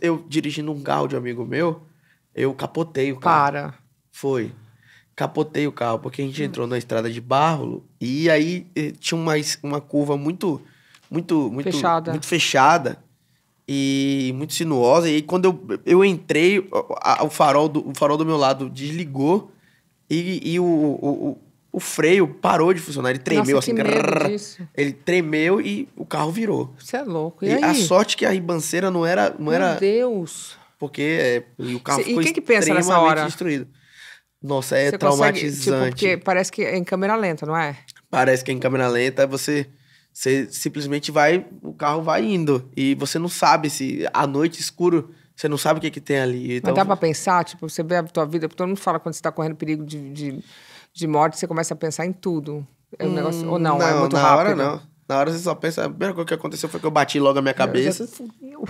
eu dirigindo um carro um amigo meu, eu capotei o carro. Para. Foi. Capotei o carro, porque a gente hum. entrou na estrada de barro e aí eh, tinha uma, uma curva muito, muito, muito fechada. muito fechada e muito sinuosa. E aí, quando eu, eu entrei, a, a, o, farol do, o farol do meu lado desligou e, e o, o o freio parou de funcionar. Ele tremeu Nossa, assim. ele tremeu e o carro virou. Isso é louco. E, e a sorte que a ribanceira não era. Não Meu era, Deus! Porque é, e o carro Cê, ficou e quem que pensa nessa hora? destruído. Nossa, é traumatizante. Consegue, tipo, parece que é em câmera lenta, não é? Parece que é em câmera lenta, você. Você simplesmente vai, o carro vai indo. E você não sabe se à noite escuro, você não sabe o que, que tem ali. Então... Mas dá pra pensar, tipo, você vê a tua vida, porque todo mundo fala quando você tá correndo perigo de, de de morte, você começa a pensar em tudo. É um hum, negócio, ou não, é não, é muito na rápido. Na hora não. Na hora você só pensa, a primeira coisa que aconteceu foi que eu bati logo a minha cabeça. Fudeu.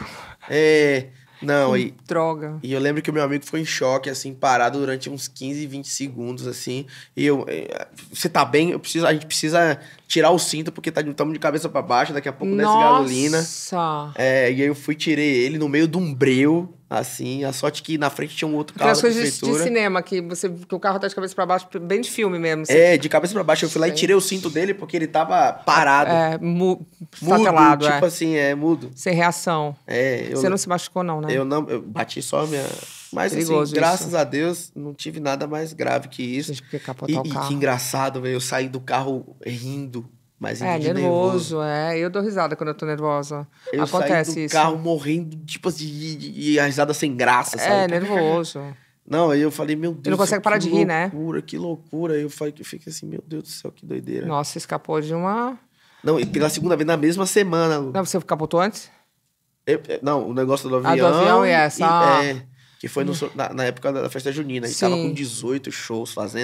É. Não, e. Droga. E eu lembro que o meu amigo foi em choque, assim, parado durante uns 15, 20 segundos, assim. E eu. É, você tá bem? Eu preciso, a gente precisa tirar o cinto, porque tá estamos de cabeça para baixo, daqui a pouco Nossa. desce gasolina. Nossa! É, e aí eu fui, tirei ele no meio de um breu. Assim, a sorte que na frente tinha um outro carro. As coisas de, de, cinema, que você que o carro tá de cabeça para baixo, bem de filme mesmo. Assim. É, de cabeça para baixo. Eu fui lá e tirei o cinto dele porque ele tava parado. É, mu mudo, tipo é. assim, é mudo. Sem reação. É, eu, você não se machucou, não, né? Eu não, eu bati só a minha. Mas assim, Perigoso assim, graças isso. a Deus, não tive nada mais grave que isso. Gente, e, e que engraçado, velho. Eu saí do carro rindo mas é, nervoso, nervoso, é. Eu dou risada quando eu tô nervosa. Eu Acontece saí do isso. carro morrendo, tipo assim, e, e a risada sem graça, é, sabe? É, nervoso. Não, aí eu falei, meu Deus. Ele não consegue parar de é rir, né? Que loucura, que loucura. Aí eu falei, eu assim, meu Deus do céu, que doideira. Nossa, escapou de uma. Não, e pela segunda vez na mesma semana. Lu. Não, você capotou antes? Eu, não, o negócio do avião. Ah, do avião e essa. Ah. é, que foi no, na, na, época da festa junina. E tava com 18 shows fazendo.